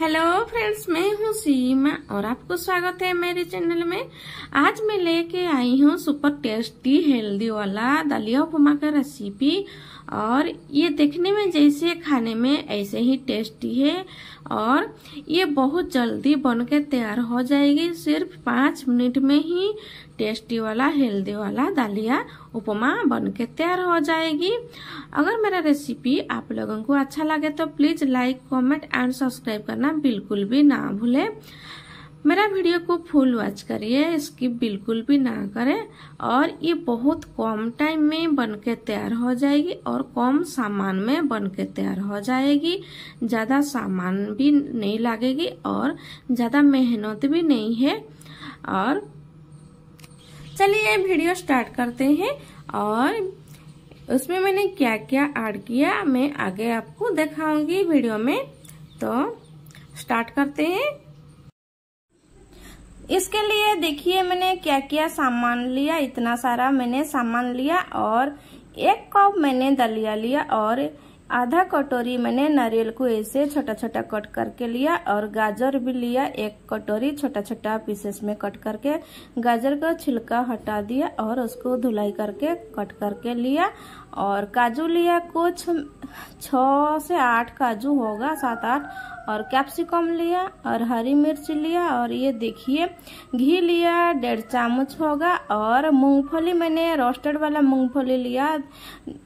hello friends मैं हूँ सीमा और आपको स्वागत है मेरे चैनल में आज मैं लेके आई हूँ सुपर टेस्टी हेल्दी वाला दलिया उपमा का रेसिपी और ये देखने में जैसे खाने में ऐसे ही टेस्टी है और ये बहुत जल्दी बनके तैयार हो जाएगी सिर्फ पाँच मिनट में ही टेस्टी वाला हेल्दी वाला दालिया उपमा बनके तैयार हो जाएगी अगर मेरा रेसिपी आप लोगों को अच्छा लगे तो please like comment and subscribe करना बिल्कुल भी ना भूलें मेरा वीडियो को फुल वॉच करिए स्किप बिल्कुल भी ना करें और ये बहुत कम टाइम में बनके तैयार हो जाएगी और कम सामान में बनके तैयार हो जाएगी ज़्यादा सामान भी नहीं लगेगी और ज़्यादा मेहनत भी नहीं है और चलिए वीडियो स्टार्ट करते हैं और उसमें मैंने क्या क्या ऐड किया मैं आगे आपको दिखाऊंगी वीडियो में तो स्टार्ट करते हैं इसके लिए देखिए मैंने क्या क्या सामान लिया इतना सारा मैंने सामान लिया और एक कप मैंने दलिया लिया और आधा कटोरी मैंने नारियल को ऐसे छोटा छोटा कट करके लिया और गाजर भी लिया एक कटोरी छोटा छोटा पीसेस में कट करके गाजर का छिलका हटा दिया और उसको धुलाई करके कट करके लिया और काजू लिया कुछ छ से आठ काजू होगा सात आठ और कैप्सिकम लिया और हरी मिर्च लिया और ये देखिए घी लिया डेढ़ चम्मच होगा और मूंगफली मैंने रोस्टेड वाला मूंगफली लिया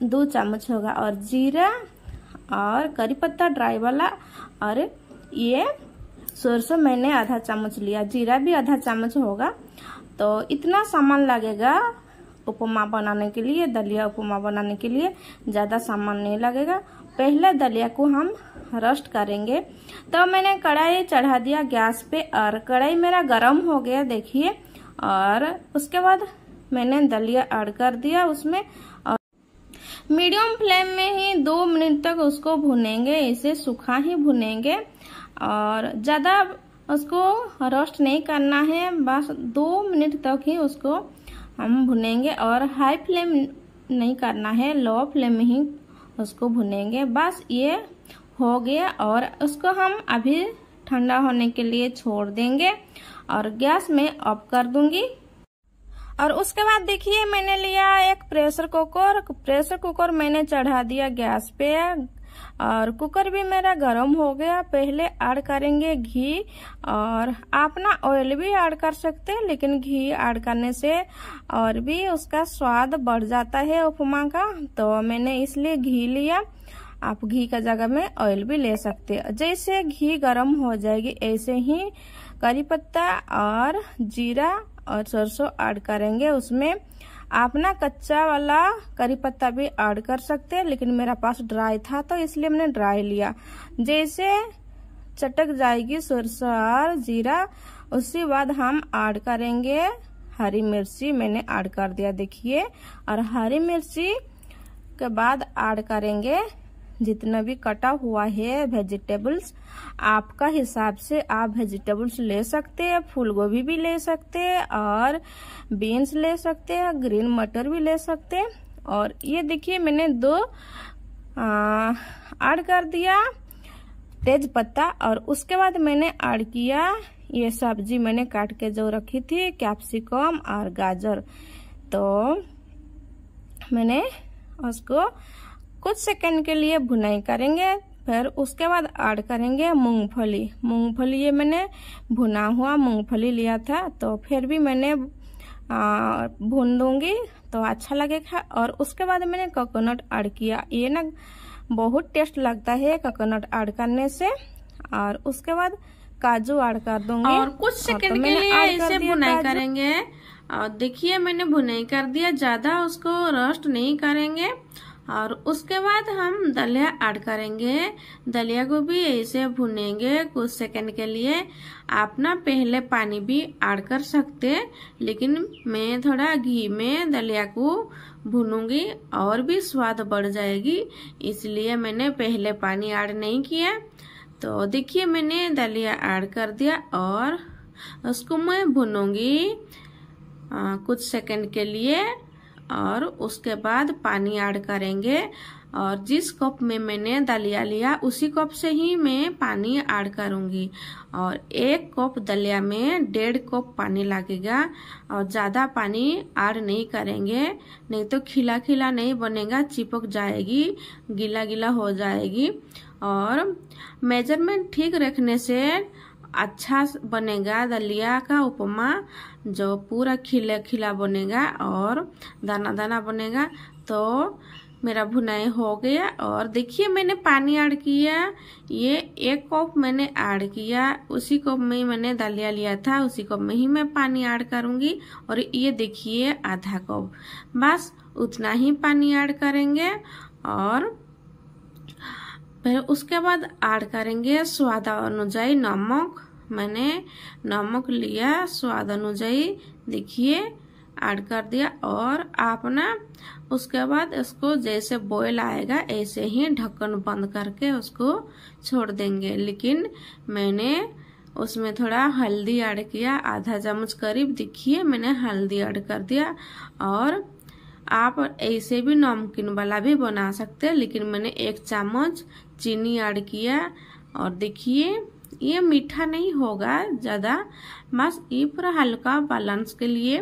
दो चम्मच होगा और जीरा और करी पत्ता ड्राई वाला और ये सोरसों मैंने आधा चम्मच लिया जीरा भी आधा चम्मच होगा तो इतना सामान लगेगा उपमा बनाने के लिए दलिया उपमा बनाने के लिए ज़्यादा सामान नहीं लगेगा पहला दलिया को हम रस्ट करेंगे तो मैंने कढ़ाई चढ़ा दिया गैस पे और कढ़ाई मेरा गरम हो गया देखिए और उसके बाद मैंने दलिया ऐड कर दिया उसमें और मीडियम फ्लेम में ही दो मिनट तक उसको भुनेंगे इसे सूखा ही भुनेंगे और ज़्यादा उसको रोस्ट नहीं करना है बस दो मिनट तक ही उसको हम भुनेंगे और हाई फ्लेम नहीं करना है लो फ्लेम में ही उसको भुनेंगे बस ये हो गया और उसको हम अभी ठंडा होने के लिए छोड़ देंगे और गैस में ऑफ कर दूंगी और उसके बाद देखिए मैंने लिया एक प्रेशर कुकर प्रेशर कुकर मैंने चढ़ा दिया गैस पे और कुकर भी मेरा गर्म हो गया पहले ऐड करेंगे घी और आप ना ऑयल भी ऐड कर सकते हैं लेकिन घी ऐड करने से और भी उसका स्वाद बढ़ जाता है उपमा का तो मैंने इसलिए घी लिया आप घी का जगह में ऑयल भी ले सकते हैं जैसे घी गर्म हो जाएगी ऐसे ही करी पत्ता और जीरा और सरसों ऐड करेंगे उसमें आप ना कच्चा वाला करी पत्ता भी ऐड कर सकते हैं लेकिन मेरा पास ड्राई था तो इसलिए मैंने ड्राई लिया जैसे चटक जाएगी सरसों और जीरा उसके बाद हम ऐड करेंगे हरी मिर्ची मैंने ऐड कर दिया देखिए और हरी मिर्ची के बाद ऐड करेंगे जितना भी कटा हुआ है वेजिटेबल्स आपका हिसाब से आप वेजिटेबल्स ले सकते हैं फूल गोभी भी ले सकते हैं और बीन्स ले सकते हैं ग्रीन मटर भी ले सकते हैं और ये देखिए मैंने दो ऐड कर दिया तेज पत्ता और उसके बाद मैंने ऐड किया ये सब्जी मैंने काट के जो रखी थी कैप्सिकम और गाजर तो मैंने उसको कुछ सेकंड के लिए भुनाई करेंगे फिर उसके बाद ऐड करेंगे मूंगफली मूंगफली ये मैंने भुना हुआ मूंगफली लिया था तो फिर भी मैंने आ, भून दूंगी तो अच्छा लगेगा और उसके बाद मैंने कोकोनट ऐड किया ये ना बहुत टेस्ट लगता है कोकोनट ऐड करने से और उसके बाद काजू ऐड कर दूंगी और कुछ सेकंड हाँ, तो के लिए इसे भुनाई करेंगे और देखिए मैंने भुनाई कर दिया ज़्यादा उसको रस्ट नहीं करेंगे और उसके बाद हम दलिया ऐड करेंगे दलिया को भी ऐसे भुनेंगे कुछ सेकंड के लिए आप ना पहले पानी भी ऐड कर सकते लेकिन मैं थोड़ा घी में दलिया को भुनूंगी और भी स्वाद बढ़ जाएगी इसलिए मैंने पहले पानी ऐड नहीं किया तो देखिए मैंने दलिया ऐड कर दिया और उसको मैं भुनूंगी कुछ सेकंड के लिए और उसके बाद पानी ऐड करेंगे और जिस कप में मैंने दलिया लिया उसी कप से ही मैं पानी ऐड करूँगी और एक कप दलिया में डेढ़ कप पानी लगेगा और ज़्यादा पानी ऐड नहीं करेंगे नहीं तो खिला खिला नहीं बनेगा चिपक जाएगी गीला गीला हो जाएगी और मेजरमेंट ठीक रखने से अच्छा बनेगा दलिया का उपमा जो पूरा खिला खिला बनेगा और दाना दाना बनेगा तो मेरा भुनाई हो गया और देखिए मैंने पानी ऐड किया ये एक कप मैंने ऐड किया उसी कप में ही मैंने दलिया लिया था उसी कप में ही मैं पानी ऐड करूँगी और ये देखिए आधा कप बस उतना ही पानी ऐड करेंगे और फिर उसके बाद ऐड करेंगे स्वाद अनुजाई नमक मैंने नमक लिया स्वाद अनुजाई देखिए ऐड कर दिया और आपने उसके बाद इसको जैसे बॉयल आएगा ऐसे ही ढक्कन बंद करके उसको छोड़ देंगे लेकिन मैंने उसमें थोड़ा हल्दी ऐड किया आधा चम्मच करीब देखिए मैंने हल्दी ऐड कर दिया और आप ऐसे भी नमकीन वाला भी बना सकते हैं लेकिन मैंने एक चम्मच चीनी ऐड किया और देखिए ये मीठा नहीं होगा ज़्यादा बस ये पूरा हल्का बैलेंस के लिए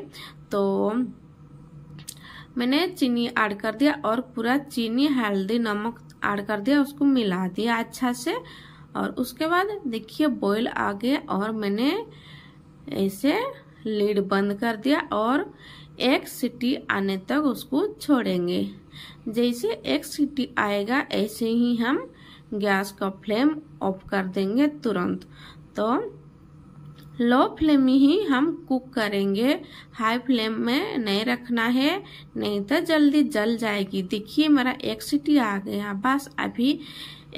तो मैंने चीनी ऐड कर दिया और पूरा चीनी हल्दी नमक ऐड कर दिया उसको मिला दिया अच्छा से और उसके बाद देखिए बॉईल आ गया और मैंने ऐसे लीड बंद कर दिया और एक सीटी आने तक उसको छोड़ेंगे जैसे एक सीटी आएगा ऐसे ही हम गैस का फ्लेम ऑफ कर देंगे तुरंत तो लो फ्लेम में ही हम कुक करेंगे हाई फ्लेम में नहीं रखना है नहीं तो जल्दी जल जाएगी देखिए मेरा एक सीटी आ गया बस अभी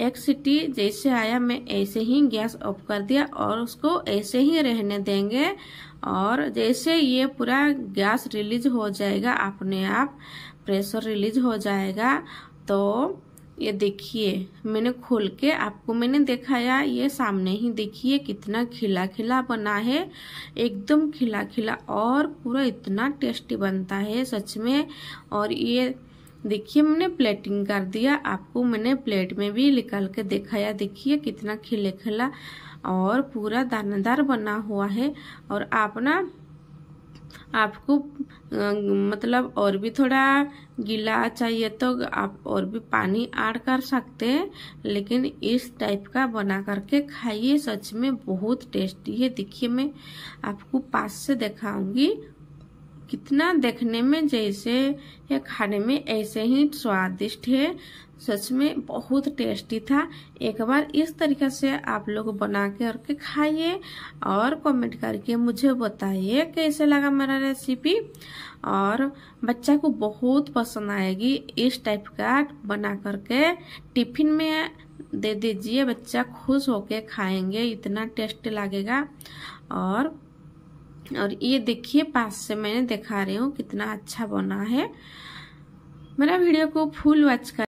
एक सीटी जैसे आया मैं ऐसे ही गैस ऑफ कर दिया और उसको ऐसे ही रहने देंगे और जैसे ये पूरा गैस रिलीज हो जाएगा अपने आप प्रेशर रिलीज हो जाएगा तो ये देखिए मैंने खोल के आपको मैंने दिखाया ये सामने ही देखिए कितना खिला खिला बना है एकदम खिला खिला और पूरा इतना टेस्टी बनता है सच में और ये देखिए मैंने प्लेटिंग कर दिया आपको मैंने प्लेट में भी निकाल के दिखाया देखिए कितना खिले खिला और पूरा दानेदार बना हुआ है और आप ना आपको मतलब और भी थोड़ा गीला चाहिए तो आप और भी पानी ऐड कर सकते हैं लेकिन इस टाइप का बना करके खाइए सच में बहुत टेस्टी है देखिए मैं आपको पास से दिखाऊंगी कितना देखने में जैसे या खाने में ऐसे ही स्वादिष्ट है सच में बहुत टेस्टी था एक बार इस तरीके से आप लोग बना के करके खाइए और कमेंट करके मुझे बताइए कैसे लगा मेरा रेसिपी और बच्चा को बहुत पसंद आएगी इस टाइप का बना करके टिफिन में दे दीजिए बच्चा खुश होके खाएंगे इतना टेस्ट लगेगा और और ये देखिए पास से मैंने दिखा रही हूँ कितना अच्छा बना है मेरा वीडियो को फुल वॉच कर